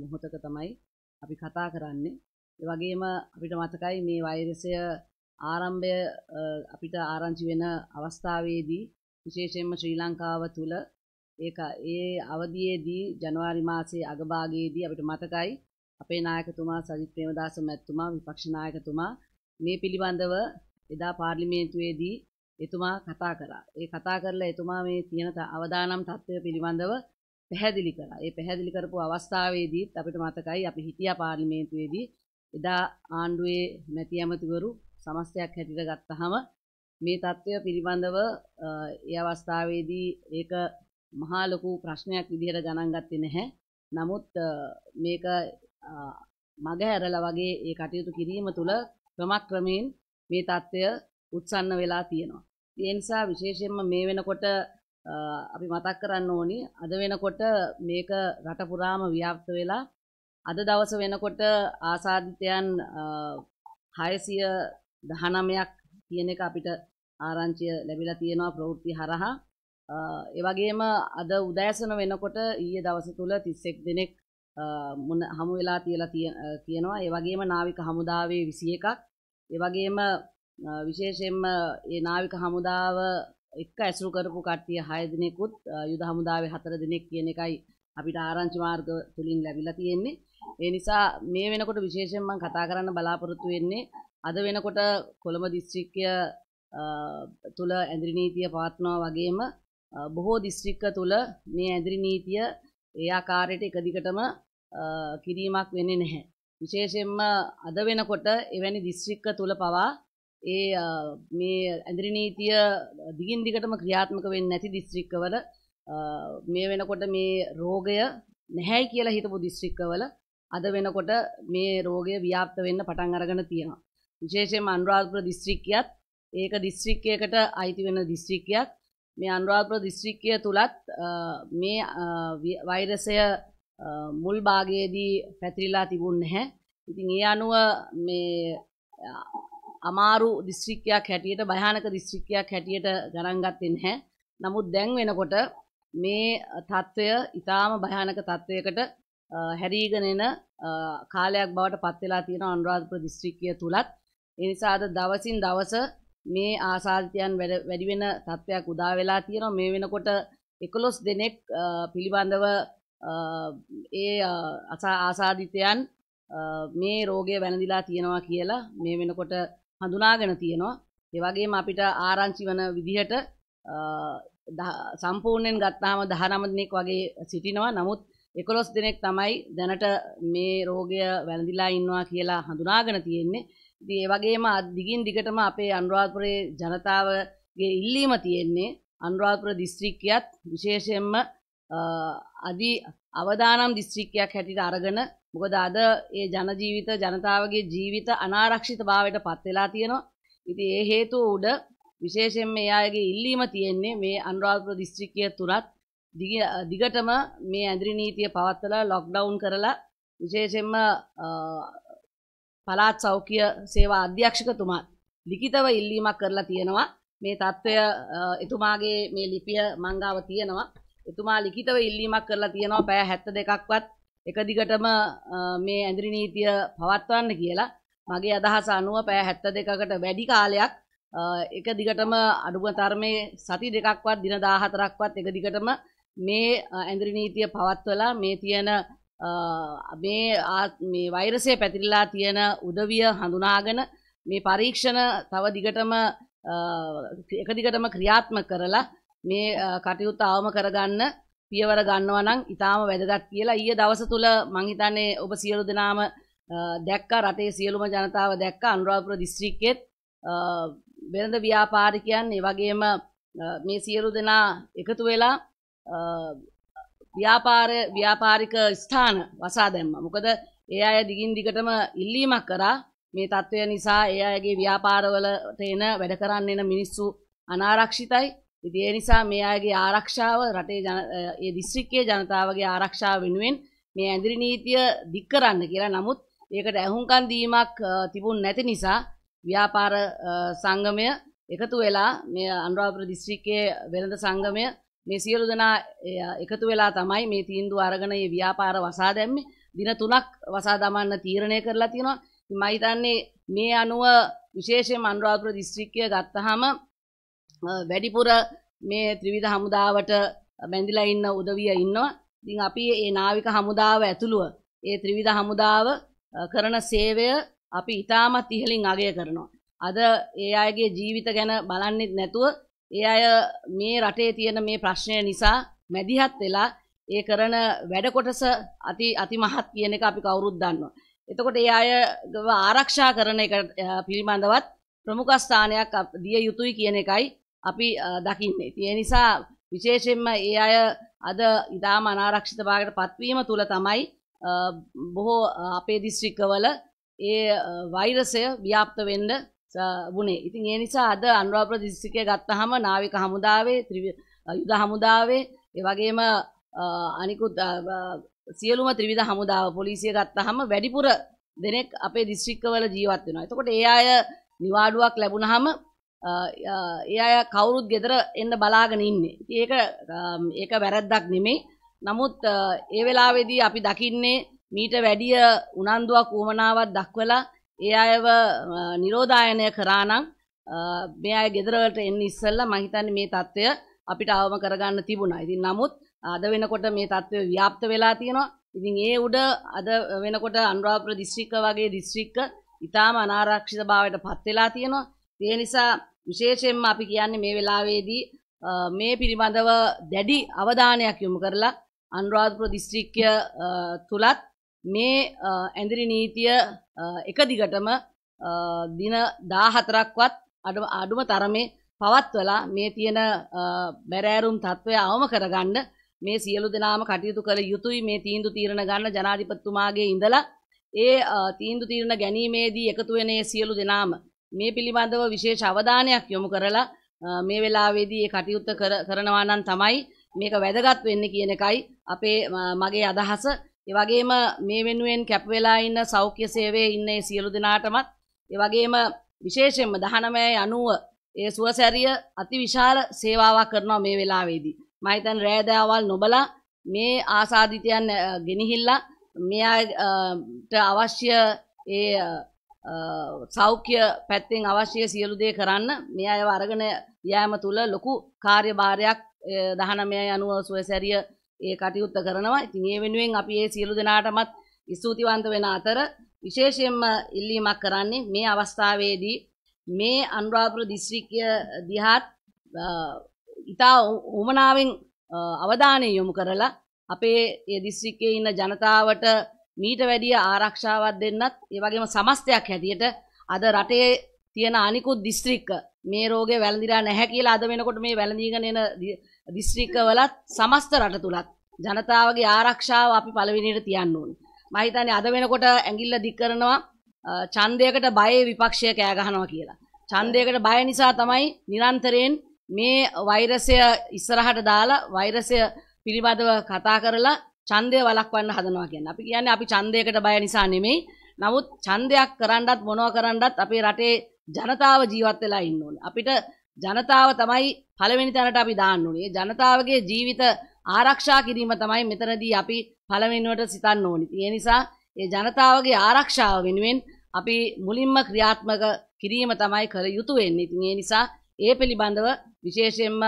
මොහොතක තමයි අපි කතා කරන්නේ. ඒ වගේම අපිට මතකයි මේ වෛරසය ආරම්භය අපිට ආරංචි වෙන අවස්ථාවේදී විශේෂයෙන්ම ශ්‍රී ලංකාව තුල ඒක ඒ අවධියේදී ජනවාරි මාසයේ අගභාගයේදී අපිට මතකයි අපේ නායකතුමා සජිත් ප්‍රේමදාස මැතිතුමා විපක්ෂ නායකතුමා මේ පිළිබඳව එදා පාර්ලිමේන්තුවේදී එතුමා කතා කරා. ඒ කතා කරලා එතුමා මේ තියෙන අවදානම් තත්ත්වය පිළිබඳව පැහැදිලි කරා. ඒ පැහැදිලි කරපු අවස්ථාවේදීත් අපිට මතකයි අපි හිටියා පාර්ලිමේන්තුවේදී එදා ආණ්ඩුවේ මැති ඇමතිවරු සමස්තයක් හැටියට ගත්තහම මේ தত্ত্বය පිළිබඳව ඒ අවස්ථාවේදී ඒක මහා ලොකු ප්‍රශ්නයක් විදිහට ගණන් ගත්තේ නැහැ. නමුත් මේක මගහැරලා වගේ ඒ කටයුතු කිරීම තුළ ක්‍රමක්‍රමයෙන් මේ தত্ত্বය උත්සන්න වෙලා තියෙනවා. ඒ නිසා විශේෂයෙන්ම මේ වෙනකොට අපි මතක් කරන්න ඕනි අද වෙනකොට මේක රටපුරාම ව්‍යාප්ත වෙලා අද දවස වෙනකොට ආසාධිතයන් හයසිය දහනමයක් කියන එක අපිට ආරංචිය ලැබිලා තියෙනවා ප්‍රවෘත්ති හරහා ඒවගේම අද උදෑසන වෙනකොට ඊය දවස තුළ තිස්සෙක් දෙනෙක් මුණ හමු වෙලා තියලා තියෙනවා ඒවගේම නාවික හමුදාවේ විසි එකක් ඒවගේම විශේෂෙන්ම ඒ නාවික හමුදාව එක්ක ඇසුරු කරපු කට්ටිය 6 දිනෙකුත් යුද හමුදාවේ 4 දිනෙක කියන එකයි අපිට ආරංචි මාර්ග තුලින් ලැබිලා තියෙන්නේ. ඒ නිසා මේ වෙනකොට විශේෂයෙන් මම කතා කරන්න බලාපොරොත්තු වෙන්නේ අද වෙනකොට කොළඹ දිස්ත්‍රික්කය තුල ඇඳිරි නීතිය පවත්වනවා වගේම බොහෝ දිස්ත්‍රික්ක තුල මේ ඇඳිරි නීතිය ඒ ආකාරයට එක දිගටම කිරීමක් වෙන්නේ නැහැ. විශේෂයෙන්ම අද වෙනකොට එවැනි දිස්ත්‍රික්ක තුල පවා ඒ මේ ඇඳරි නීතිය දිගින් දිගටම ක්‍රියාත්මක වෙන්නේ නැති දිස්ත්‍රික්කවල මේ වෙනකොට මේ රෝගය නැහැයි කියලා හිතපු දිස්ත්‍රික්කවල අද වෙනකොට මේ රෝගය ව්‍යාප්ත වෙන්න පටන් අරගෙන තියෙනවා. විශේෂයෙන්ම අනුරාධපුර දිස්ත්‍රික්කයත් ඒක දිස්ත්‍රික්කයකට අයිති වෙන දිස්ත්‍රික්කයක්. මේ අනුරාධපුර දිස්ත්‍රික්කය තුලත් මේ වෛරසය මුල් භාගයේදී පැතිරිලා තිබුණ නැහැ. ඉතින් ඒ අනුව මේ අමාරු දිස්ත්‍රික්කයක් හැටියට භයානක දිස්ත්‍රික්කයක් හැටියට ගණන්ගත්තේ නැහැ. නමුත් දැන් වෙනකොට මේ තත්ත්වය ඊටාම භයානක තත්ත්වයකට හැරීගෙන එන කාලයක් බවට පත් වෙලා තියෙන අනුරාධපුර දිස්ත්‍රික්කය තුලත් ඒ නිසා අද දවසින් දවස මේ ආසාදිතයන් වැඩි වෙන තත්ත්වයක් උදා වෙලා තියෙනවා මේ වෙනකොට 11 දෙනෙක් පිළිබඳව ඒ ආසාදිතයන් මේ රෝගය වැළඳිලා තියෙනවා කියලා මේ වෙනකොට හඳුනාගෙන තියෙනවා ඒවගේම අපිට ආරංචි වන විදිහට සම්පූර්ණයෙන් ගත්තාම දහනමදනෙක් වගේ සිටිනවා නමුත් එකොලොස් දෙනෙක් තමයි දැනට මේ රෝගය වැළඳිලා ඉන්නවා කියලා හඳුනාගෙන තියෙන්නේ ඉතින් ඒ වගේම දිගින් දිගටම අපේ අනුරාධපුරයේ ජනතාවගේ ඉල්ලීම තියෙන්නේ අනුරාධපුර දිස්ත්‍රික්කයත් විශේෂයෙන්ම අදි අවදානම් දිස්ත්‍රික්කයක් හැටියට අරගෙන මොකද අද ඒ ජනජීවිත ජනතාවගේ ජීවිත අනාරක්ෂිත භාවයට පත් වෙලා තියෙනවා. ඉතින් ඒ හේතුව උඩ විශේෂයෙන් මේ අයගේ ඉල්ලීම තියෙන්නේ මේ අනුරාධපුර දිස්ත්‍රික්කය තුරත් දිගටම මේ ඇඳිරි නීතිය පවත්වලා ලොක්ඩවුන් කරලා විශේෂයෙන්ම පළාත් සෞඛ්‍ය සේවා අධ්‍යක්ෂකතුමාත් ලිඛිතව ඉල්ලීමක් කරලා තියෙනවා මේ தত্ত্বය එතුමාගේ මේ ලිපිය මංගාව තියෙනවා එතුමා ලිඛිතව ඉල්ලීමක් කරලා තියෙනවා පැය 72ක්වත් එක දිගටම මේ ඇඳරි නීතිය පවත්වන්න කියලා මගේ අදහස අනුව පෑ හැත්ත දෙකකට වැඩි කාලයක් එක දිගටම අඩුම තර්මය සති දෙකක්වත් දින දාහතරක්වත් එක දිගටම මේ ඇඳරි නීතිය පවත්වලා මේ තියෙන මේ මේ වෛරසය පැතිරිලා තියෙන උදවිය හඳුනාගෙන මේ පරීක්ෂණ තව දිගටම එක දිගටම ක්‍රියාත්මක කරලා මේ කටයුතු ආවම කරගන්න පියවර ගන්නවා නම් ඉතාම වැදගත් කියලා ඊයේ දවස තුල මං හිතන්නේ ඔබ සියලු දෙනාම දැක්කා රටේ සියලුම ජනතාව දැක්කා අනුරාධපුර දිස්ත්‍රික්කෙත් වෙළඳ ව්‍යාපාරිකයන් ඒ වගේම මේ සියලු දෙනා එකතු වෙලා ව්‍යාපාර ව්‍යාපාරික ස්ථාන වසා දැම්මා. මොකද ඒ අය දිගින් දිගටම ඉල්ලීමක් කරා මේ තත්ත්වය නිසා ඒ අයගේ ව්‍යාපාරවලට එන වැඩ කරන්න එන මිනිස්සු අනාරක්ෂිතයි ඉතින් ඒ නිසා මේ අයගේ ආරක්ෂාව රටේ ජන ඒ දිස්ත්‍රික්කයේ ජනතාවගේ ආරක්ෂාව වෙනුවෙන් මේ ඇඳිරි නීතිය දික් කරන්න කියලා නමුත් ඒකට ඇහුම්කන් දීමක් තිබුණ නැති නිසා ව්‍යාපාර සංගමය එකතු වෙලා මේ අනුරාධපුර දිස්ත්‍රික්කයේ වෙළඳ සංගමය මේ සියලු දෙනා එකතු වෙලා තමයි මේ තීන්දුව අරගෙන මේ ව්‍යාපාර වසා දැම්මේ දින තුනක් වසා දමන්න තීරණය කරලා තියෙනවා මම හිතන්නේ මේ අනුව විශේෂයෙන්ම අනුරාධපුර දිස්ත්‍රික්කය ගත්තාම වැඩිපුර මේ ත්‍රිවිධ හමුදාවට බැඳිලා ඉන්න උදවිය ඉන්නවා. ඉතින් අපි මේ නාවික හමුදාව ඇතුළුව ඒ ත්‍රිවිධ හමුදාව කරන සේවය අපි ඉතාමත් ඉහලින් අගය කරනවා. අද ඒ අයගේ ජීවිත ගැන බලන්නෙත් නැතුව ඒ අය මේ රටේ තියෙන මේ ප්‍රශ්නය නිසා මැදිහත් වෙලා ඒ කරන වැඩ කොටස අති අතිමහත් කියන එක අපි කවුරුත් දන්නවා. එතකොට ඒ අය ආරක්ෂා කරන එක පිළිබඳවත් ප්‍රමුඛ ස්ථානයක් දිය යුතුයි කියන එකයි අපි දකින්නේ. තිය නිසා විශේෂයෙන්ම ඒ අය අද ඉතාම අනාරක්ෂිත භාගයට පත්වීම තුළ තමයි බොහෝ අපේ දිස්ත්‍රික්කවල ඒ වෛරසය ව්‍යාප්ත වෙන්න වුණේ. ඉතින් ඒ නිසා අද අනුරාධපුර දිස්ත්‍රික්කය ගත්තහම නාවික හමුදාවේ යුද හමුදාවේ ඒ වගේම අනිකුත් සියලුම ත්‍රිවිධ හමුදාව පොලිසිය ගත්තහම වැඩිපුර දෙනෙක් අපේ දිස්ත්‍රික්කවල ජීවත් වෙනවා. එතකොට ඒ අය නිවාඩුවක් ලැබුණහම ඒ අය කවුරුත් ගෙදර එන්න බලාගෙන ඉන්නේ. ඒක ඒක වැරද්දක් නෙමෙයි. නමුත් ඒ වෙලාවේදී අපි දකින්නේ මීට වැඩිය උනන්දුවක් වුවමනාවක් දක්වලා ඒ අයව නිරෝධායනය කරා නම් මේ අය ගෙදර වලට එන්න ඉස්සෙල්ලා මම හිතන්නේ මේ தত্ত্বය අපිට අවම කරගන්න තිබුණා. ඉතින් නමුත් අද වෙනකොට මේ தত্ত্বය ව්‍යාප්ත වෙලා තියෙනවා. ඉතින් ඒ උඩ අද වෙනකොට අනුරාධපුර දිස්ත්‍රික්ක වගේ දිස්ත්‍රික්ක ඊටාම අනාරක්ෂිතභාවයට පත් වෙලා තියෙනවා. ඒ නිසා විශේෂයෙන්ම අපි කියන්නේ මේ වෙලාවේදී මේ පිළිබඳව දැඩි අවධානයක් යොමු කරලා අනුරාධපුර දිස්ත්‍රික්කය තුලත් මේ ඇඳිරි නීතිය එක දිගටම දින 14ක්වත් අඩුම තරමේ පවත්වලා මේ තියෙන බැරෑරුම් තත්ත්වය අවම කරගන්න මේ සියලු දෙනාම කටයුතු කළ යුතුයි මේ තීන්දු තීරණ ගන්න ජනාධිපතිතුමාගේ ඉඳලා ඒ තීන්දු තීරණ ගැනීමේදී එකතු වෙන සියලු දෙනාම මේ පිළිබඳව විශේෂ අවධානයක් යොමු කරලා මේ වෙලාවේදී ඒ කටයුත්ත කරනවා නම් තමයි මේක වැදගත් වෙන්නේ කියන එකයි අපේ මගේ අදහස. ඒ වගේම මේ වෙනුවෙන් කැප වෙලා ඉන්න සෞඛ්‍ය සේවයේ ඉන්න ඒ සියලු දෙනාටමත් ඒ වගේම විශේෂයෙන්ම 1990 ඒ සුවසැරිය අතිවිශාල සේවාවක් කරනවා මේ වෙලාවේදී. මම හිතන් රෑදෑවල් නොබලා මේ ආසාදිතයන් ගෙනහිල්ලා මෙයාට අවශ්‍ය ඒ සෞඛ්‍ය පැත්තෙන් අවශ්‍ය සියලු දේ කරන්න මේ අය අරගෙන යෑම තුළ ලොකු කාර්ය භාරයක් දහනමය අනුව සුවසැරිය ඒ කටයුත්ත කරනවා ඉතින් ඒ වෙනුවෙන් අපි ඒ සියලු දෙනාටමත් ස්තුතිවන්ත වෙන අතර විශේෂයෙන්ම ඉල්ලීමක් කරන්නේ මේ අවස්ථාවේදී මේ අනුරාධපුර දිස්ත්‍රික්කය දිහාත් ඉතා උමනාවෙන් අවධානය යොමු කරලා අපේ ඒ දිස්ත්‍රික්කයේ ඉන්න ජනතාවට මීට වැඩිය ආරක්ෂාවක් දෙන්නත් ඒ වගේම සමස්තයක් හැටියට අද රටේ තියෙන අනිකුත් දිස්ත්‍රික්ක මේ රෝගේ වැළඳිලා නැහැ කියලා අද වෙනකොට මේ වැළඳීගෙන එන දිස්ත්‍රික්කවලත් සමස්ත රට තුලත් ජනතාවගේ ආරක්ෂාව අපි පළවෙනියට තියන්න ඕනේ. මම හිතන්නේ අද වෙනකොට ඇඟිල්ල දික් කරනවා ඡන්දයකට බය විපක්ෂය කෑ ගහනවා කියලා. ඡන්දයකට බය නිසා තමයි නිරන්තරයෙන් මේ වෛරසය ඉස්සරහට දාලා වෛරසය පිළිබඳව කතා කරලා ඡන්දය වළක්වන්න හදනවා කියන්නේ. අපි කියන්නේ අපි ඡන්දයකට බය නිසා නෙමෙයි. නමුත් ඡන්දයක් කරන්නත් මොනවා කරන්නත් අපේ රටේ ජනතාව ජීවත් වෙලා ඉන්න ඕනේ. අපිට ජනතාව තමයි පළවෙනි තැනට අපි දාන්න ඕනේ. ජනතාවගේ ජීවිත ආරක්ෂා කිරීම තමයි මෙතනදී අපි පළවෙනිවට සිතන්න ඕනේ. ඒ නිසා ඒ ජනතාවගේ ආරක්ෂාව වෙනුවෙන් අපි මුලින්ම ක්‍රියාත්මක කිරීම තමයි කළ යුතු වෙන්නේ. ඉතින් ඒ නිසා ඒ පිළිබඳව විශේෂයෙන්ම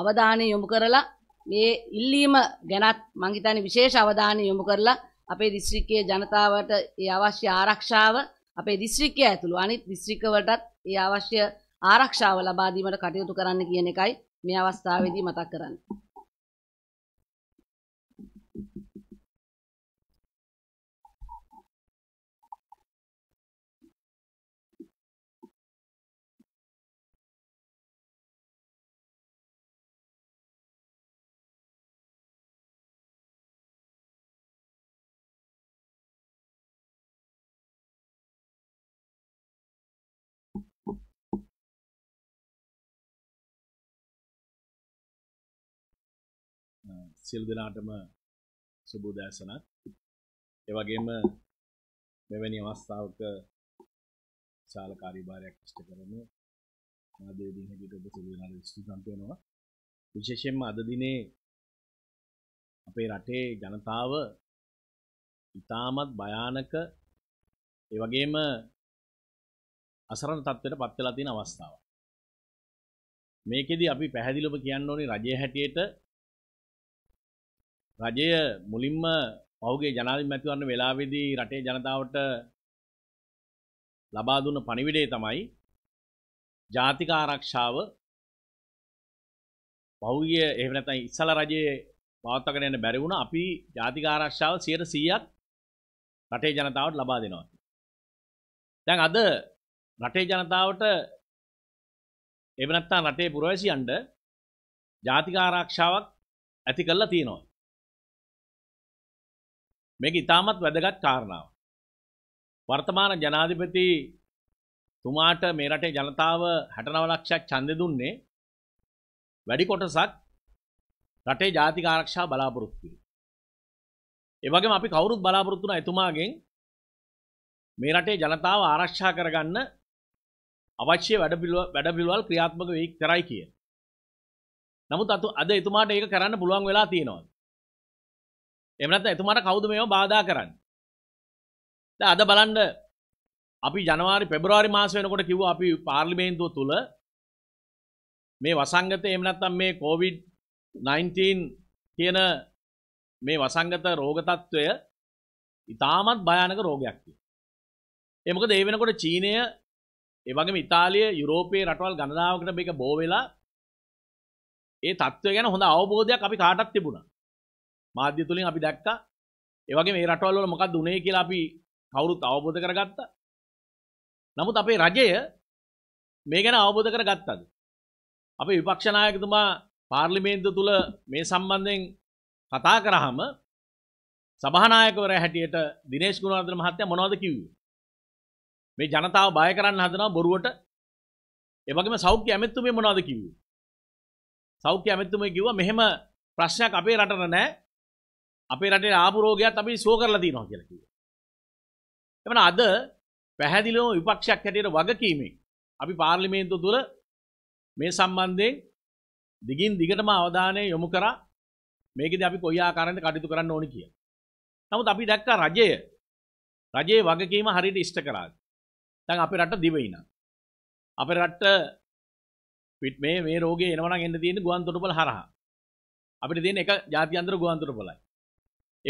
අවධානය යොමු කරලා මේ ඉල්ලීම ගැනත් මං හිතන්නේ විශේෂ අවධානය යොමු කරලා අපේ දිස්ත්‍රික්කයේ ජනතාවට ඒ අවශ්‍ය ආරක්ෂාව අපේ දිස්ත්‍රික්කය ඇතුළු අනිත් දිස්ත්‍රික්කවලටත් ඒ අවශ්‍ය ආරක්ෂාව ලබා දීමට කටයුතු කරන්න කියන එකයි මේ අවස්ථාවේදී මතක් කරන්නේ. සියලු දෙනාටම සුබෝදෑසනත් එවගේම මෙවැනි අවස්ථාවක ශාල කාරීභාරයක් ඉෂ්ට කරන ආදේ දිනකට ඔබ සියලු දෙනාට ස්තුතිවන්ත වෙනවා විශේෂයෙන්ම අද දිනේ අපේ රටේ ජනතාව ඉතාමත් භයානක ඒ වගේම අසරණ තත්ත්වයට පත් වෙලා තියෙන අවස්ථාවක් මේකෙදි අපි පැහැදිලිව කියන්න ඕනේ රජයේ හැටියට රජය මුලින්ම පහුගේ ජනාධිපතිවරණ වෙලාවේදී රටේ ජනතාවට ලබා දුන්න පණිවිඩය තමයි ජාතික ආරක්ෂාව පහුගිය එහෙම නැත්නම් ඉස්සල රජයේ පවත්වාගෙන යන්න බැරි වුණා අපි ජාතික ආරක්ෂාව 100%ක් රටේ ජනතාවට ලබා දෙනවා. දැන් අද රටේ ජනතාවට එහෙම නැත්නම් රටේ පුරවැසියන්ට ජාතික ආරක්ෂාවක් ඇති කරලා තියෙනවා. මේක ඉතාමත් වැදගත් කාරණාව. වර්තමාන ජනාධිපති තුමාට මේ රටේ ජනතාව 69 ලක්ෂයක් ඡන්දෙ දුන්නේ වැඩි කොටසක් රටේ ජාතික ආරක්ෂා බලාපොරොත්තු වෙයි. ඒ වගේම අපි කවුරුත් බලාපොරොත්තු වුණා එතුමාගෙන් මේ රටේ ජනතාව ආරක්ෂා කරගන්න අවශ්‍ය වැඩ වැඩපිළිවෙල් ක්‍රියාත්මක වෙයි කරයි කියලා. නමුත් අද එතුමාට ඒක කරන්න පුළුවන් වෙලා තියෙනවා. එමනත් එතුමට කවුද මේ බාධා කරන්න. ද අද බලන්ඩ අපි ජනවාරි පෙබරවාරි මාස වෙනකොට කිව්ව අපි පාර්ලිමේන්තුව තුළ මේ වසංගත එමනත්තම් මේ කෝවිඩ් 19 කියන මේ වසංගත රෝගතත්ත්වය ඉතාමත් භයානක රෝගයක් කිය. එමක දේ වෙනකොට චීනය එවගේ ඉතාලිය යුරෝපයේ රටවල් ගණනාවකට මේක බෝවෙලා ඒ තත්ත්වය ගැන හොඳ අවබෝධයක් අපි කාටත් තිබුණා මාධ්‍ය තුළින් අපි දැක්කා ඒවගේ මේ රටවල්ල මොකක් දුනේ කියලා අපි කවුරුත් අවබෝධ කරගත්ත නමුත් අපේ රජය මේ ගැන අවබෝධ කර ගත්තද අපේ විපක්ෂනායකතුමා පාර්ලිමේන්තු තුළ මේ සම්බන්ධයෙන් කතා කරහම සභානායකවර හැටියට දිනේශ් ගුණවර්ධන මහත්තයා මොනවද කිව්වේ මේ ජනතාව බය කරන්න හදනවා බොරුවට ඒ වගේම සෞඛ්‍ය ඇමතිතුමේ මොනවද කිව්වේ සෞඛ්‍ය ඇමතිතුමේ කිව්වා මෙහෙම ප්‍රශ්නයක් අපේ රටට නැහැ අපේ රටේ ආපු රෝගයක් අපි සුව කරලා තියෙනවා කියලා කිව්වා. එවන අද පැහැදිලිවම විපක්ෂයක් හැටියට වගකීමෙන් අපි පාර්ලිමේන්තුව තුළ මේ සම්බන්ධයෙන් දිගින් දිගටම අවධානය යොමු කරා මේකෙදී අපි කොයි ආකාරයෙන්ද කටයුතු කරන්න ඕනි කියලා. නමුත් අපි දැක්කා රජය රජයේ වගකීම හරියට ඉෂ්ට කරාද. දැන් අපේ රට දිවෙයින. අපේ රට මේ මේ රෝගේ එනවනම් එන්න තියෙන්නේ ගුවන් තොටුපළ හරහා. අපිට තියෙන එක ජාත්‍යන්තර ගුවන් තොටුපළයි.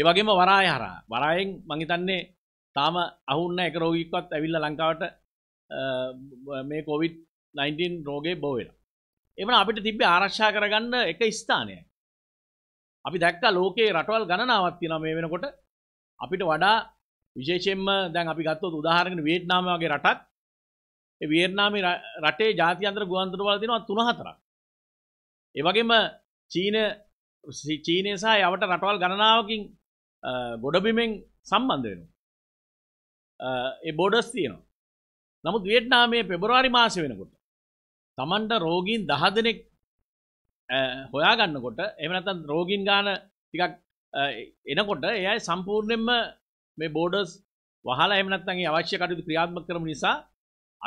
ඒවගේම වරාය හර වරායෙන් මහිතන්නේ තාම අහුන්න එක රෝගීක්වත් ඇවිල්ල ලංකාවට මේ කොවිත් 19 රෝගේ බෝවෙන එම අපිට තිබ්බ ආරක්ෂා කරගන්න එක ස්ථානය අපි දැක්ක ලෝකයේ රටවල් ගණනාවත් තියෙන මේ වෙනකොට අපිට වඩා විශේෂයෙන්ම දැන් අපි ගත්තොත් උදාහරණයකට වියට්නාම වගේ රටක් ඒ වියට්නාමේ රටේ ජාත්‍යන්තර ගුවන්තොටුපළ තියෙනවා තුන හතරක් ඒ වගේම චීන චීනය සහ යවට රටවල් ගණනාවකින් ගොඩබිමෙන් සම්බන්ධ වෙනවා ඒ බෝඩස් තියෙනවා නමුත් වියට්නාමයේ පෙබරවාරි මාස වෙනකොට තමන්ට රෝගීන් දහ දෙනෙක් හොයාගන්නකොට එමනතන් රෝගීන් ගාන ටිකක් එනකොට එයයි සම්පූර්ණයෙන්ම මේ බෝඩස් වහලා එමනත්තන්ගේ අවශ්‍ය කටයුතු ක්‍රියාත්මක කරම නිසා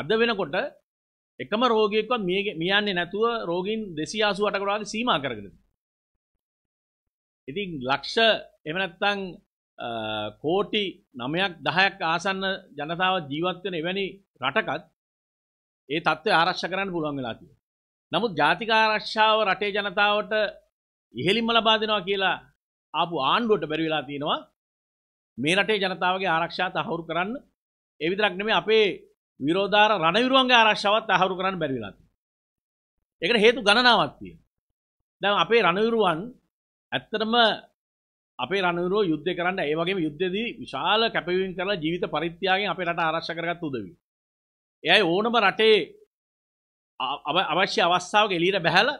අද වෙනකොට එකම රෝගියෙක්වත් මියන්නේ නැතුව රෝගීන් දෙසියාසු අටකරවාගේ සීමා කරගෙනද ඉතින් ලක්ෂ එමනැත්තං කෝටි නමයක් දහයක් ආසන්න ජනතාව ජීවත්වන එවැනි රටකත් ඒ තත්ත්වය ආරක්ෂ කරන්න පුළුවන් වෙලා තියෙනවා. නමුත් ජාතික ආරක්ෂාව රටේ ජනතාවට ඉහෙලින්ම ලබා දෙනවා කියලා ආපු ආණ්ඩුවට බැරි වෙලා තියෙනවා. මේ රටේ ජනතාවගේ ආරක්ෂා තහවුරු කරන්න ඒ විතරක් නෙමෙයි අපේ විරෝධාර රණවිරුවන්ගේ ආරක්ෂාවත් තහවුරු කරන්න බැරි වෙලා තියෙනවා. ඒකට හේතු ගණනාවක් තියෙනවා. දැන් අපේ රණවිරුවන් ඇත්තටම අපේ රණුරෝ යුද්ධ කරන්න ඒ වගේ යුද්ධදී විශාල කැපවීම් කරලා ජීවිත පරිත්‍යාගයෙන් අපේ රට ආරක්ෂා කරගත් උදවිය. එයයි ඕනම රටේ අවශ්‍ය අවස්ථාවක එළියට බැහැලා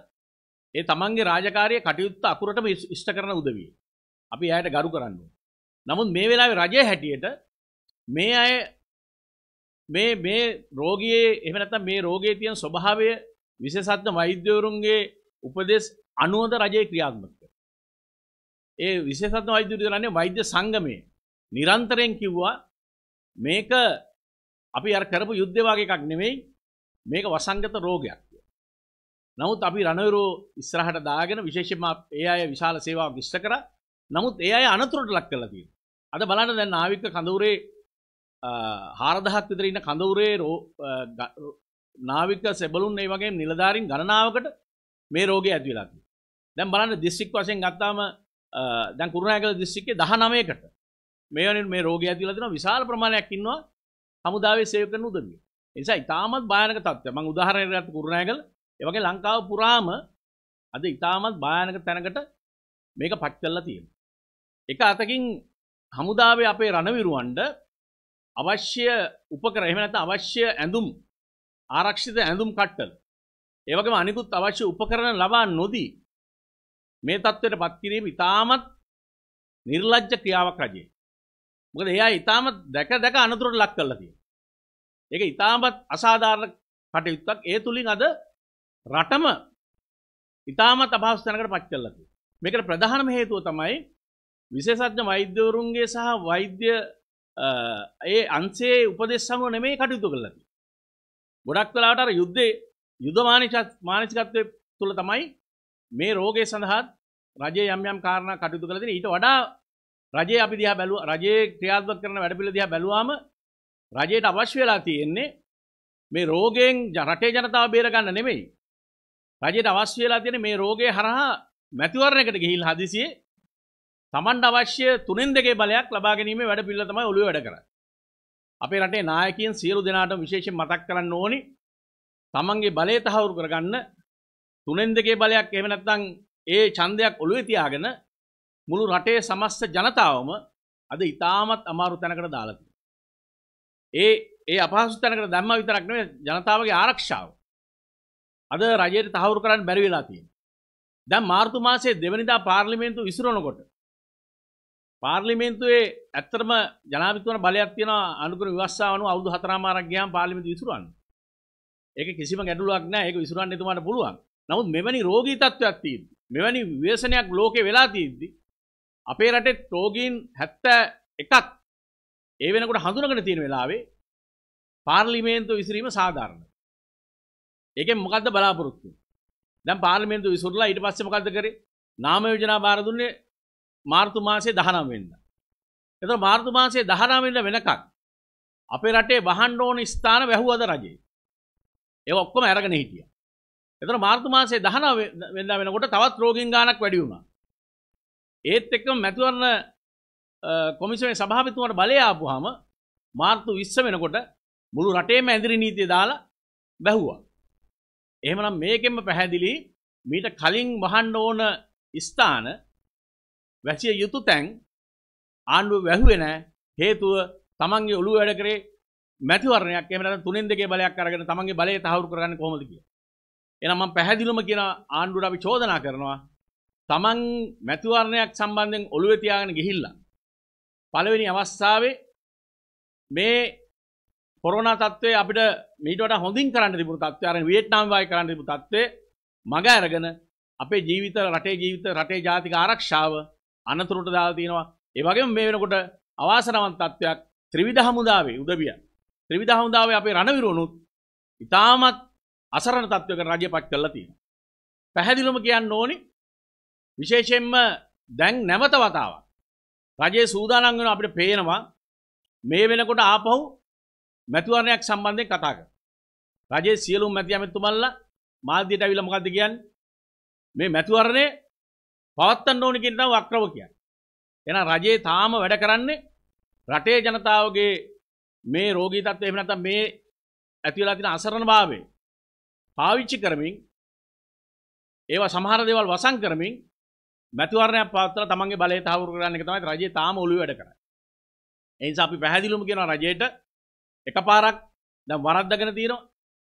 ඒ තමන්ගේ රාජකාරිය කටයුත්ත අකුරටම ඉෂ්ට කරන උදවිය. අපි එයාට ගරු කරන්න නමුත් මේ වෙලාවේ රජය හැටියට මේ අය මේ මේ රෝගයේ එහෙම නැත්නම් මේ රෝගයේ තියෙන ස්වභාවය විශේෂඥ වෛද්‍යවරුන්ගේ උපදෙස් අනුවද රජයේ ක්‍රියාත්මක ඒ විශේෂත්ම වෛද්‍යවරු කරන්නේ වෛද්‍ය සංගමයේ නිරන්තරයෙන් කිව්වා මේක අපි අර කරපු යුද්ධය වගේ එකක් නෙමෙයි මේක වසංගත රෝගයක් කියලා. නමුත් අපි රණවිරෝ ඉස්සරහට දාගෙන විශේෂයෙන්ම ඒ අය විශාල සේවාවක් ඉෂ්ට කරා. නමුත් ඒ අය අනතුරට ලක් කරලා තියෙනවා. අද බලන්න දැන් නාවික කඳවුරේ 4000ක් විතර ඉන්න කඳවුරේ නාවික සෙබළුන් ඒ වගේ නිලධාරීන් ගණනාවකට මේ රෝගය ඇති වෙලා තියෙනවා. දැන් බලන්න දිස්ත්‍රික් වශයෙන් ගත්තාම දැන් කුරුණෑගල දිස්ත්‍රික්කයේ 19කට මේ වෙනින් මේ රෝගය ඇතිවලා තියෙනවා විශාල ප්‍රමාණයක් ඉන්නවා හමුදාවේ සේවය කරන උදවිය. ඒ නිසා ඉතාමත් භයානක තත්ත්වයක්. මම උදාහරණයක් ගත්ත කුරුණෑගල, ඒ වගේ ලංකාව පුරාම අද ඉතාමත් භයානක තැනකට මේක පත් කරලා තියෙනවා. එක අතකින් හමුදාවේ අපේ රණවිරුවන්ට අවශ්‍ය උපකර එහෙම නැත්නම් අවශ්‍ය ඇඳුම් ආරක්ෂිත ඇඳුම් කට්ටල් ඒ වගේම අනිකුත් අවශ්‍ය උපකරණ ලබා නොදී මේ තත්ත්වයට පත් කිරීම ඉතාමත් නිර්ලජ්ජ ක්‍රියාවක් රජයේ. මොකද එයා ඉතාමත් දැක දැක අනතුරට ලක් කරලා තියෙනවා. ඒක ඉතාමත් අසාධාරණ කටයුත්තක්. ඒ තුලින් අද රටම ඉතාමත් අපහසු තැනකට පත් කරලා තියෙනවා. මේකට ප්‍රධානම හේතුව තමයි විශේෂඥ වෛද්‍යවරුන්ගේ සහ වෛද්‍ය ඒ අන්සේ උපදෙස් සමග නෙමෙයි කටයුතු කරලා තියෙන්නේ. ගොඩක් වෙලාවට අර යුද්ධේ යුද මානසිකත්වයේ තුල තමයි මේ රෝගය සඳහාත් රජය යම් යම් කාරණා කටයුතු කළද ඊට වඩා රජයේ අපි දිහා බැලුව රජයේ ක්‍රියාත්මක කරන වැඩපිළිවෙල දිහා බැලුවාම රජයට අවශ්‍ය වෙලා තියෙන්නේ මේ රෝගයෙන් රටේ ජනතාව බේරගන්න නෙමෙයි රජයට අවශ්‍ය වෙලා තියෙන්නේ මේ රෝගේ හරහා මැතිවරණයකට ගිහිල්ලා හදිසියේ තමන්ට අවශ්‍ය තුනෙන් දෙකේ බලයක් ලබා ගැනීම වැඩ පිළිල තමයි ඔළුවේ වැඩ කරන්නේ. අපේ රටේ නායකයන් සියලු දෙනාටම විශේෂයෙන් මතක් කරන්න ඕනි තමන්ගේ බලය තහවුරු කරගන්න තුනෙන් දෙකේ බලයක් එහෙම නැත්නම් ඒ ඡන්දයක් ඔළුවේ තියාගෙන මුළු රටේ සමස්ත ජනතාවම අද ඉතාමත් අමාරු තැනකට දාලා ඒ ඒ අපහසු තැනකට දැම්ම විතරක් නෙවෙයි ජනතාවගේ ආරක්ෂාව අද රජයට තහවුරු කරන්න බැරි වෙලා තියෙනවා. දැන් මාර්තු මාසයේ දෙවනිදා පාර්ලිමේන්තුව විසිරනකොට පාර්ලිමේන්තුවේ ඇත්තටම ජනාධිපතිවරණ බලයක් තියෙනවා අනුග්‍රහ විවස්සාව අනුව අවුරුදු 4මාරක් ගියාම පාර්ලිමේන්තුව විසිරවන්න. ඒක කිසිම ගැටලුවක් නැහැ. ඒක විසිරවන්න එතුමාට පුළුවන්. නමුත් මෙවැනි රෝගී තත්ත්වයක් තියෙද්දි මෙවැනි ව්‍යසනයක් ලෝකේ වෙලා තියෙද්දි අපේ රටේ රෝගීන් 71ක් ඒ වෙනකොට හඳුනගෙන තියෙන වෙලාවේ පාර්ලිමේන්තුව විසිරීම සාධාරණයි. ඒකෙන් මොකද්ද බලාපොරොත්තු දැන් පාර්ලිමේන්තුව විසිරලා ඊට පස්සේ මොකද්ද කරේ? නාම යෝජනා බාර දුන්නේ මාර්තු මාසේ 19 වෙනිදා. එතකොට මාර්තු මාසේ 19 වෙනිදා වෙනකන් අපේ රටේ වහන්න ඕන ස්ථාන වැහුවද රජේ. ඒව ඔක්කොම අරගෙන හිටියා. එතන මාර්තු මාසේ 19 වෙනිදා වෙනකොට තවත් රෝගීන් ගාණක් වැඩි වුණා. ඒත් එක්කම මැතිවරණ කොමිසමේ සභාපතිතුමාට බලය ආපුවාම මාර්තු 20 වෙනකොට මුළු රටේම ඇඳිරි නීතිය දාලා වැහුවා. එහෙමනම් මේකෙන්ම පැහැදිලි මීට කලින් වහන්න ඕන ස්ථාන වැසිය යුතු තැන් ආණ්ඩුව වැහුවේ නැහැ. හේතුව තමන්ගේ ඔළුව වැඩ කරේ මැතිවරණයක් එහෙම නැත්නම් තුනෙන් දෙකේ බලයක් අරගෙන තමන්ගේ බලය තහවුරු කරගන්නේ කොහොමද කියලා. එනම් මම පැහැදිලිවම කියන ආණ්ඩුවට අපි චෝදනා කරනවා තමන් මැතිවරණයක් සම්බන්ධයෙන් ඔළුවේ තියාගෙන ගිහිල්ලා පළවෙනි අවස්ථාවේ මේ කොරෝනා තත්ත්වය අපිට මීට වඩා හොඳින් කරන්න තිබුණු තත්ත්වය අර වියට්නාම් වගේ කරන්න තිබුණු තත්ත්වය මග අරගෙන අපේ ජීවිත රටේ ජීවිත රටේ ජාතික ආරක්ෂාව අනතුරට දාලා තියෙනවා ඒ වගේම මේ වෙනකොට අවාසනාවන්ත තත්ත්වයක් ත්‍රිවිධ හමුදාවේ උදවිය ත්‍රිවිධ හමුදාවේ අපේ රණවිරුණුත් ඉතාමත් අසරණ තත්ත්වක රජය පත් කරලා තියෙනවා. පැහැදිලිවම කියන්න ඕනි විශේෂයෙන්ම දැන් නැවත වතාවක් රජයේ සූදානම් වෙන අපිට පේනවා මේ වෙනකොට ආපහු මැතිවරණයක් සම්බන්ධයෙන් කතා කරනවා. රජයේ සියලුම මැති ඇමතිතුමන්ලා මාධ්‍යයට අවිල මොකද්ද කියන්නේ? මේ මැතිවරණය පවත්වන්න ඕනි කියන තමයි වක්‍රව කියන්නේ. එහෙනම් රජයේ තාම වැඩ කරන්නේ රටේ ජනතාවගේ මේ රෝගී තත්ත්වය එහෙම නැත්නම් මේ ඇති වෙලා තියෙන අසරණභාවය පාවිච්චි කරමින් ඒවා සමහර දේවල් වසන් කරමින් මැතිවරණයක් පවත්වලා තමන්ගේ බලය තහවුරු කරන්න එක තමයි රජයේ තාම ඔළුවේ වැඩ කරන්නේ. ඒ නිසා අපි පැහැදිලිවම කියනවා රජයට එකපාරක් දැන් වරද්දගෙන තියෙනවා.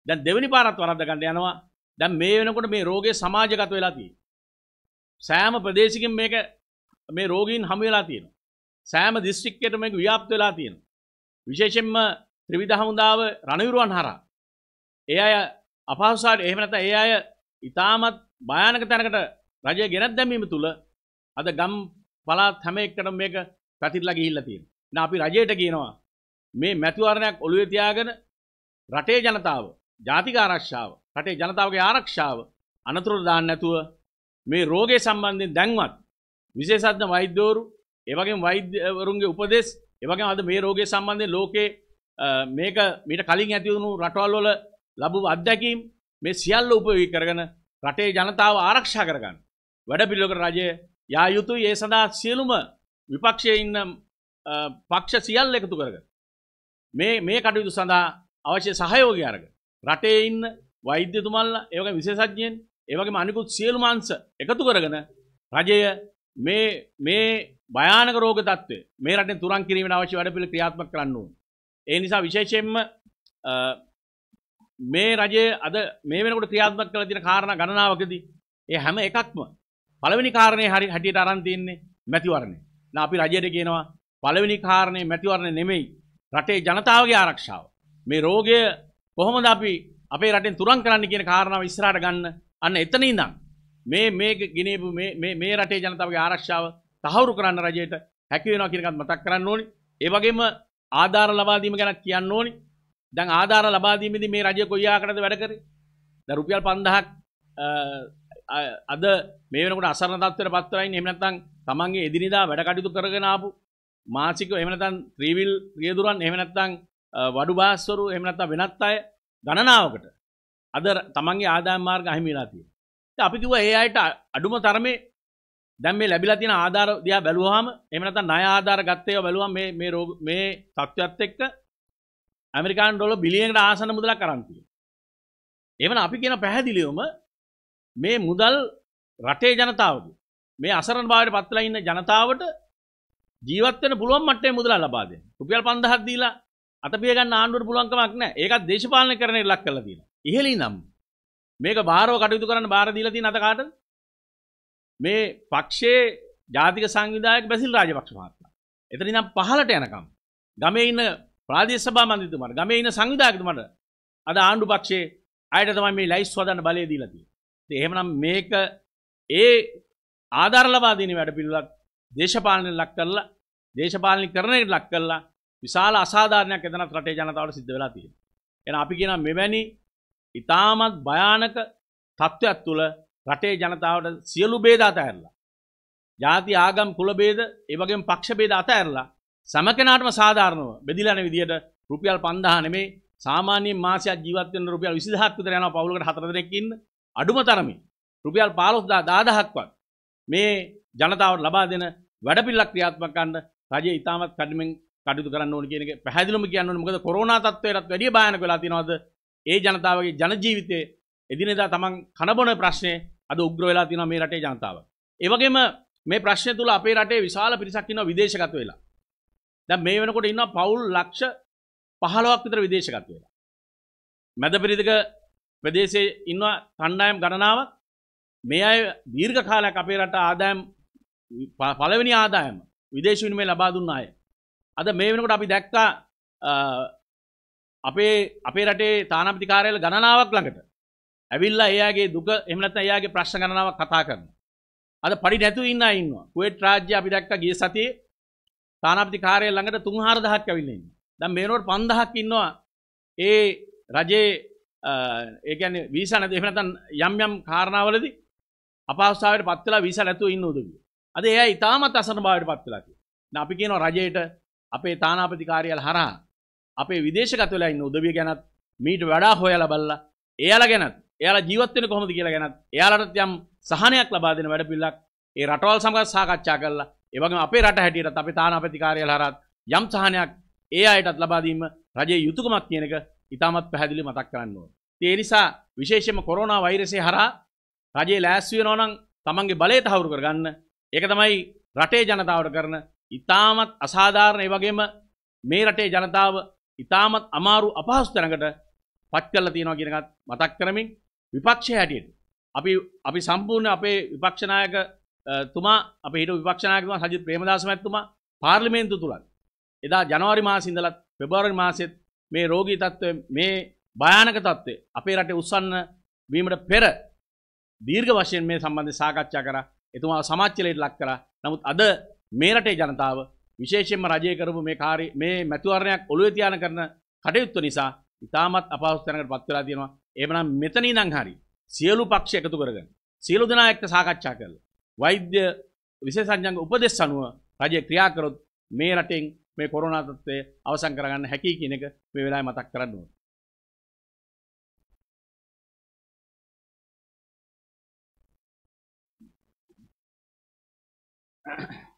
දැන් දෙවෙනි පාරක් වරද්ද ගන්න යනවා. දැන් මේ වෙනකොට මේ රෝගේ සමාජගත වෙලා තියෙනවා. සෑම ප්‍රදේශකින් මේක මේ රෝගීන් හමු වෙලා තියෙනවා. සෑම දිස්ත්‍රික්කයකටම මේක ව්‍යාප්ත වෙලා තියෙනවා. විශේෂයෙන්ම ත්‍රිවිධ හමුදාව රණවිරුවන් හරහා ඒ අය අපහසුතාවට එහෙම නැත්නම් ඒ අය ඉතාමත් භයානක තැනකට රජය ගෙනත් දැමීම තුළ අද ගම් පළාත් හැම එකටම මේක පැතිරලා ගිහිල්ලා තියෙනවා. එහෙනම් අපි රජයට කියනවා මේ මැතිවරණයක් ඔළුවේ තියාගෙන රටේ ජනතාව, ජාතික ආරක්ෂාව, රටේ ජනතාවගේ ආරක්ෂාව අනතුරු දාන්න නැතුව මේ රෝගය සම්බන්ධයෙන් දැන්වත් විශේෂඥ වෛද්‍යවරු, ඒ වගේම වෛද්‍යවරුන්ගේ උපදෙස්, ඒ වගේම අද මේ රෝගය සම්බන්ධයෙන් ලෝකේ මේක මීට කලින් ඇති වුණු රටවල් වල ලබු අත්දැකීම් මේ සියල්ල උපයෝගී කරගෙන රටේ ජනතාව ආරක්ෂා කරගන්න. වැඩපිළිවෙලකට රජය යා යුතුයි ඒ සඳහා සියලුම විපක්ෂයේ ඉන්න පක්ෂ සියල්ල එකතු කරගෙන මේ මේ කටයුතු සඳහා අවශ්‍ය සහයෝගය අරගෙන රටේ ඉන්න වෛද්‍යතුමන්ලා ඒ වගේම විශේෂඥයන් ඒ වගේම අනිකුත් සියලුම අංශ එකතු කරගෙන රජය මේ මේ භයානක රෝග තත්ත්වය මේ රටෙන් තුරන් කිරීමට අවශ්‍ය වැඩපිළිවෙල ක්‍රියාත්මක කරන්න ඕනේ. ඒ නිසා විශේෂයෙන්ම මේ රජය අද මේ වෙනකොට ක්‍රියාත්මක කළ තියෙන කාරණා ගණනාවකදී ඒ හැම එකක්ම පළවෙනි කාරණේ හරි හැටියට අරන් තින්නේ මැතිවරණය. නා අපි රජයට කියනවා පළවෙනි කාරණේ මැතිවරණය නෙමෙයි රටේ ජනතාවගේ ආරක්ෂාව. මේ රෝගය කොහොමද අපි අපේ රටෙන් තුරන් කරන්න කියන කාරණාව ඉස්සරහට ගන්න. අන්න එතන ඉඳන් මේ මේ ගිනේපු මේ මේ රටේ ජනතාවගේ ආරක්ෂාව තහවුරු කරන්න රජයට හැකි වෙනවා කියන එකත් මතක් කරන්න ඕනි. ඒ වගේම ආධාර ලබා දීම ගැනත් කියන්න ඕනි. දැන් ආධාර ලබාදීමේදී මේ රජය කොයි ආකාරයකටද වැඩ කරේ? දැන් රුපියල් 5000ක් අද මේ වෙනකොට අසරණ තත්ත්වයට පත් වෙලා ඉන්නේ. එහෙම නැත්නම් තමන්ගේ එදිනෙදා වැඩ කටයුතු කරගෙන ආපු මාසික එහෙම නැත්නම් ත්‍රිවිල් රියදුරන් එහෙම නැත්නම් වඩු භාස්වරු එහෙම නැත්නම් වෙනත් අය ගණනාවකට අද තමන්ගේ ආදායම් මාර්ග අහිමි වෙලා තියෙනවා. ඉතින් අපි කිව්වා ඒ අයට අඩුම තරමේ දැන් මේ ලැබිලා තියෙන ආධාර දිහා බැලුවාම එහෙම නැත්නම් ණය ආධාර ගත්ත ඒවා බැලුවම මේ මේ මේ තත්ත්වයත් එක්ක ඇමරිකාන් ඩොල බිලියනට ආසන මුදලක් කරන්තිය. එවන අපි කියන පැහැදිලියොම මේ මුදල් රටේ ජනතාවට මේ අසරන් භාවයට පත්ලා ඉන්න ජනතාවට ජීවත්වන පුළුවන් මටේ මුදල ලබාද රුපියල් පන්දහත් දීලා අතපිය ගන්න ආණ්ඩුවට පුළුවන්කමක් නෑ ඒකත් දේශපාලන කරන ලක් කළ තියෙන ඉහලි නම් මේක භාරව කටයුතු කරන්න බාර දීලා තියෙන අතකාට මේ පක්ෂයේ ජාතික සංවිධායක බැසිල් රාජපක්ෂ මහත්මයා එතනින් නම් පහලට යනකම් ගමේ ඉන්න ප්‍රාදේශ සභා මන්ත්‍රීතුමාට ගමේ ඉන්න සංවිධායකතුමාට අද ආණ්ඩු පක්ෂයේ අයට තමයි මේ ලයිස් හදන්න බලය දීලා තියෙන්නේ. ඉතින් එහෙමනම් මේක ඒ ආධාර ලබා දෙන වැඩපිළිවෙලක් දේශපාලනය ලක් කරලා දේශපාලනීකරණයට ලක් කරලා විශාල අසාධාරණයක් එතනත් රටේ ජනතාවට සිද්ධ වෙලා තියෙනවා. එහෙනම් අපි කියන මෙවැනි ඉතාමත් භයානක තත්ත්වයක් තුළ රටේ ජනතාවට සියලු බේද අතහැරලා ජාති ආගම් කුල බේද ඒ වගේම පක්ෂ බේද අතහැරලා සම කෙනාටම සාධාරණව බෙදිලා යන විදියට රුපියල් 5000 නෙමේ සාමාන්‍ය මාසයක් ජීවත් වෙන රුපියල් 20000ක් විතර යනවා පවුලකට හතර දෙනෙක් ඉන්න අඩුම තරමේ රුපියල් 15000 10000ක්වත් මේ ජනතාවට ලබා දෙන වැඩපිළිවෙලක් ක්‍රියාත්මක කරන්න රජය ඉතාමත් කඩිමෙන් කටයුතු කරන්න ඕන කියන එක පැහැදිලිවම කියන්න ඕනේ මොකද කොරෝනා තත්ත්වයටත් වැඩිය භයානක වෙලා තියෙනවද ඒ ජනතාවගේ ජන ජීවිතයේ එදිනෙදා තමන් කනබොන ප්‍රශ්නේ අද උග්‍ර වෙලා තියෙනවා මේ රටේ ජනතාව. ඒ වගේම මේ ප්‍රශ්නේ තුල අපේ රටේ විශාල පිරිසක් ඉන්නවා විදේශගත වෙලා. දැන් මේ වෙනකොට ඉන්නවා පවුල් ලක්ෂ 15ක් විතර විදේශගත වෙලා. මැදපිරිදක ප්‍රදේශයේ ඉන්නවා කණ්ඩායම් ගණනාවක් මේ අය දීර්ඝ කාලයක් අපේ රට ආදායම් පළවෙනි ආදායම විදේශ විනිමය ලබා දුන්න අය. අද මේ වෙනකොට අපි දැක්කා අපේ අපේ රටේ තානාපති කාර්යාලය ගණනාවක් ළඟට ඇවිල්ලා එයාගේ දුක එහෙම නැත්නම් එයාගේ ප්‍රශ්න ගණනාවක් කතා කරනවා. අද පඩි නැතුව ඉන්න අය ඉන්නවා. කුවේට් රාජ්‍ය අපි දැක්කා ගිය සතියේ තානාපති කාරය ළඟට තුන් හාර දහක් ඇවිල්ලෙන් දම් මේනොට පන්දහක් ඉන්නවා ඒ රජයේ ඒකන වීසන දෙමනතන් යම් යම් කාරණාවලද අපස්සාාවට පත්වෙලා වීස ඇතු ඉන්න උදග අද එය ඉතාමත් අසන භාවට පත්වෙලාකි අපි කියන රජයට අපේ තානාපතිකාරයල් හරා අපේ විදේශකතුවලා ඉන්න උදවිය ගැනත් මීට වඩා හොයල බල්ල එයාල ගැනත් එයාලා ජීවත්වෙන කොහොමද කියලා ගැනත් එයාලටත් යම් සහනයක් ලබාදෙන වැඩ පිල්ලක් ඒ රටවල් සමඟත් සාකච්ඡා කරලා ඒවගේ අපේ රට හැටියටත් අපි තානාපතිකාරයල හරත් යම් සහනයක් ඒ අයටත් ලබාදීම රජයේ යුතුකමක් කියනක ඉතාමත් පැහැදිලි මතක් කරන්නවා. ඒ නිසා විශේෂම කොරෝනා වෛරසය හරහා රජයේ ලෑස්ති වෙනවා නම් තමන්ගේ බලය තහවුරු කරගන්න ඒක තමයි රටේ ජනතාවට කරන ඉතාමත් අසාධාරණ ඒ වගේම මේ රටේ ජනතාව ඉතාමත් අමාරු අපහසු තැනකට පත් කරලා තියෙනවා කියන එකත් මතක් කරමින් විපක්ෂය හැටියට අපි අපි සම්පූර්ණ අපේ විපක්ෂ නායක තුමා අප හිට විපක්ෂනාකතුම සජිත් ප්‍රේමදාස මැතිතුමා පාර්ලිමේන්තු තුලත් එදා ජනවාරි මාසේ ඉඳලත් පෙබරවාරි මාසෙත් මේ රෝගී තත්ත්වය මේ භයානක තත්ත්වය අපේ රටේ උස්සන්න වීමට පෙර දීර්ඝ වශයෙන් මේ සම්බන්ධයෙන් සාකච්ඡා කරා එතුමා සමාජචලයට ලක් කරා නමුත් අද මේ රටේ ජනතාව විශේෂයෙන්ම රජය කරපු මේ කාර්ය මේ මැතිවරණයක් ඔළුවේ තියාන කරන කටයුත්ත නිසා ඉතාමත් අපහසු තැනකට පත් වෙලා තියෙනවා එහෙමනම් මෙතන ඉඳන් හරි සියලු පක්ෂ එකතු කරගෙන සියලු දෙනා එක්ක සාකච්ඡා කරලා වෛද්‍ය විශේෂඥයන්ගේ උපදෙස් අනුව රජය ක්‍රියා කරොත් මේ රටෙන් මේ කොරෝනා තත්ත්වය අවසන් කරගන්න හැකියි කියන එක මේ වෙලාවේ මතක් කරන්න ඕනේ. Yeah.